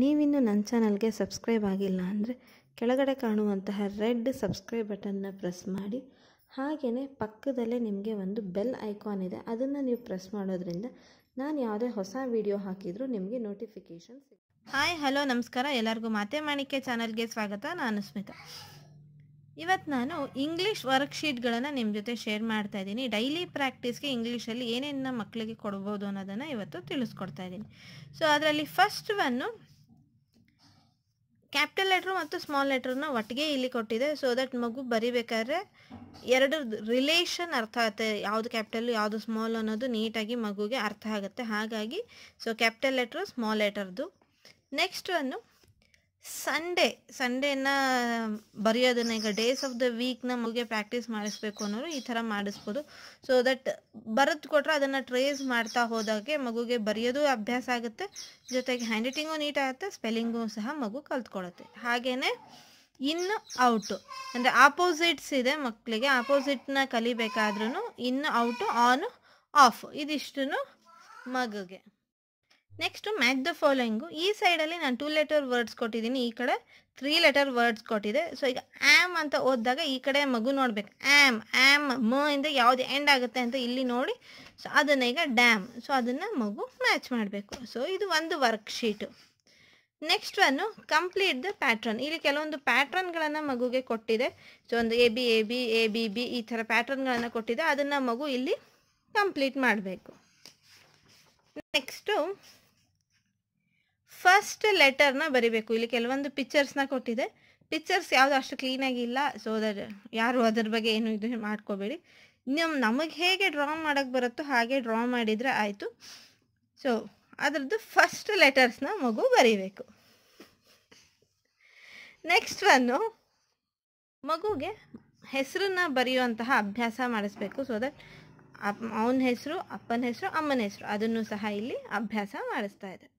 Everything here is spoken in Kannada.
ನೀವಿನ್ನು ನನ್ನ ಚಾನಲ್ಗೆ ಸಬ್ಸ್ಕ್ರೈಬ್ ಆಗಿಲ್ಲ ಅಂದರೆ ಕೆಳಗಡೆ ಕಾಣುವಂತಹ ರೆಡ್ ಸಬ್ಸ್ಕ್ರೈಬ್ ಬಟನ್ನ ಪ್ರೆಸ್ ಮಾಡಿ ಹಾಗೆಯೇ ಪಕ್ಕದಲ್ಲೇ ನಿಮಗೆ ಒಂದು ಬೆಲ್ ಐಕಾನ್ ಇದೆ ಅದನ್ನು ನೀವು ಪ್ರೆಸ್ ಮಾಡೋದ್ರಿಂದ ನಾನು ಯಾವುದೇ ಹೊಸ ವಿಡಿಯೋ ಹಾಕಿದರೂ ನಿಮಗೆ ನೋಟಿಫಿಕೇಷನ್ ಸಿಗುತ್ತೆ ಹಾಯ್ ಹಲೋ ನಮಸ್ಕಾರ ಎಲ್ಲರಿಗೂ ಮಾತೆ ಮಾಣಿಕೆ ಚಾನಲ್ಗೆ ಸ್ವಾಗತ ನಾನು ಸ್ಮಿತಾ ಇವತ್ತು ನಾನು ಇಂಗ್ಲೀಷ್ ವರ್ಕ್ಶೀಟ್ಗಳನ್ನು ನಿಮ್ಮ ಜೊತೆ ಶೇರ್ ಮಾಡ್ತಾ ಇದ್ದೀನಿ ಡೈಲಿ ಪ್ರಾಕ್ಟೀಸ್ಗೆ ಇಂಗ್ಲೀಷಲ್ಲಿ ಏನೇನು ಮಕ್ಕಳಿಗೆ ಕೊಡ್ಬೋದು ಅನ್ನೋದನ್ನು ಇವತ್ತು ತಿಳಿಸ್ಕೊಡ್ತಾ ಇದ್ದೀನಿ ಸೊ ಅದರಲ್ಲಿ ಫಸ್ಟ್ ಒನ್ನು ಕ್ಯಾಪಿಟಲ್ ಲೆಟ್ರು ಮತ್ತು ಸ್ಮಾಲ್ ಲೆಟ್ರನ್ನ ಒಟ್ಟಿಗೆ ಇಲ್ಲಿ ಕೊಟ್ಟಿದೆ ಸೊ ದಟ್ ಮಗು ಬರಿಬೇಕಾದ್ರೆ ಎರಡು ರಿಲೇಷನ್ ಅರ್ಥ ಆಗುತ್ತೆ ಯಾವುದು ಕ್ಯಾಪಿಟಲ್ಲು ಯಾವುದು ಸ್ಮಾಲ್ ಅನ್ನೋದು ನೀಟಾಗಿ ಮಗುಗೆ ಅರ್ಥ ಆಗುತ್ತೆ ಹಾಗಾಗಿ ಸೊ ಕ್ಯಾಪಿಟಲ್ ಲೆಟ್ರು ಸ್ಮಾಲ್ ಲೆಟರ್ದು ನೆಕ್ಸ್ಟ್ ಒಂದು ಸಂಡೇ ಸಂಡೇನ ಬರೆಯೋದನ್ನ ಈಗ ಡೇಸ್ ಆಫ್ ದ ವೀಕ್ನ ಮಗುಗೆ ಪ್ರಾಕ್ಟೀಸ್ ಮಾಡಿಸ್ಬೇಕು ಅನ್ನೋರು ಈ ಥರ ಮಾಡಿಸ್ಬೋದು ಸೊ ದಟ್ ಬರೆದು ಕೊಟ್ಟರೆ ಅದನ್ನು ಟ್ರೇಸ್ ಮಾಡ್ತಾ ಹೋದಾಗೆ ಮಗುಗೆ ಬರೆಯೋದು ಅಭ್ಯಾಸ ಆಗುತ್ತೆ ಜೊತೆಗೆ ಹ್ಯಾಂಡ್ ರೈಟಿಂಗು ನೀಟ್ ಆಗುತ್ತೆ ಸ್ಪೆಲ್ಲಿಂಗು ಸಹ ಮಗು ಕಲ್ತ್ಕೊಳತ್ತೆ ಹಾಗೆಯೇ ಇನ್ನು ಔಟು ಅಂದರೆ ಆಪೋಸಿಟ್ಸ್ ಇದೆ ಮಕ್ಕಳಿಗೆ ಆಪೋಸಿಟ್ನ ಕಲಿಬೇಕಾದ್ರೂ ಇನ್ ಔಟು ಆನ್ ಆಫ್ ಇದಿಷ್ಟು ಮಗುಗೆ ನೆಕ್ಸ್ಟ್ ಮ್ಯಾಚ್ ದ ಫಾಲೋಯಿಂಗು ಈ ಸೈಡಲ್ಲಿ ನಾನು ಟೂ ಲೆಟರ್ ವರ್ಡ್ಸ್ ಕೊಟ್ಟಿದ್ದೀನಿ ಈ ಕಡೆ ತ್ರೀ ಲೆಟರ್ ವರ್ಡ್ಸ್ ಕೊಟ್ಟಿದೆ ಸೊ ಈಗ ಆ್ಯಮ್ ಅಂತ ಓದಿದಾಗ ಈ ಕಡೆ ಮಗು ನೋಡ್ಬೇಕು ಆ್ಯಮ್ ಆ್ಯಮ್ ಮ ಇಂದ ಯಾವ್ದು ಎಂಡ್ ಆಗುತ್ತೆ ಅಂತ ಇಲ್ಲಿ ನೋಡಿ ಸೊ ಅದನ್ನು ಈಗ ಡ್ಯಾಮ್ ಸೊ ಅದನ್ನು ಮಗು ಮ್ಯಾಚ್ ಮಾಡಬೇಕು ಸೊ ಇದು ಒಂದು worksheet next one complete the pattern ಇಲ್ಲಿ ಕೆಲವೊಂದು ಪ್ಯಾಟ್ರನ್ಗಳನ್ನು ಮಗುಗೆ ಕೊಟ್ಟಿದೆ ಸೊ ಒಂದು A B A B A B B ಈ ಥರ ಪ್ಯಾಟ್ರನ್ಗಳನ್ನು ಕೊಟ್ಟಿದೆ ಅದನ್ನು ಮಗು ಇಲ್ಲಿ ಕಂಪ್ಲೀಟ್ ಮಾಡಬೇಕು ನೆಕ್ಸ್ಟು ಫಸ್ಟ್ ಲೆಟರ್ನ ಬರಿಬೇಕು ಇಲ್ಲಿ ಕೆಲವೊಂದು ಪಿಕ್ಚರ್ಸ್ನ ಕೊಟ್ಟಿದೆ ಪಿಕ್ಚರ್ಸ್ ಯಾವುದು ಅಷ್ಟು ಕ್ಲೀನ್ ಇಲ್ಲ ಸೊ ದಟ್ ಯಾರು ಅದ್ರ ಬಗ್ಗೆ ಏನು ಇದು ಮಾಡ್ಕೋಬೇಡಿ ನಮ್ಮ ನಮಗೆ ಹೇಗೆ ಡ್ರಾ ಮಾಡೋಕ್ಕೆ ಬರುತ್ತೋ ಹಾಗೆ ಡ್ರಾ ಮಾಡಿದರೆ ಆಯಿತು ಸೊ ಅದರದ್ದು ಫಸ್ಟ್ ಲೆಟರ್ಸ್ನ ಮಗು ಬರೀಬೇಕು ನೆಕ್ಸ್ಟ್ ಒಂದು ಮಗುಗೆ ಹೆಸರನ್ನ ಬರೆಯುವಂತಹ ಅಭ್ಯಾಸ ಮಾಡಿಸ್ಬೇಕು ಸೊ ದಟ್ ಅವನ ಹೆಸರು ಅಪ್ಪನ ಹೆಸರು ಅಮ್ಮನ ಹೆಸರು ಅದನ್ನು ಸಹ ಇಲ್ಲಿ ಅಭ್ಯಾಸ ಮಾಡಿಸ್ತಾ ಇದೆ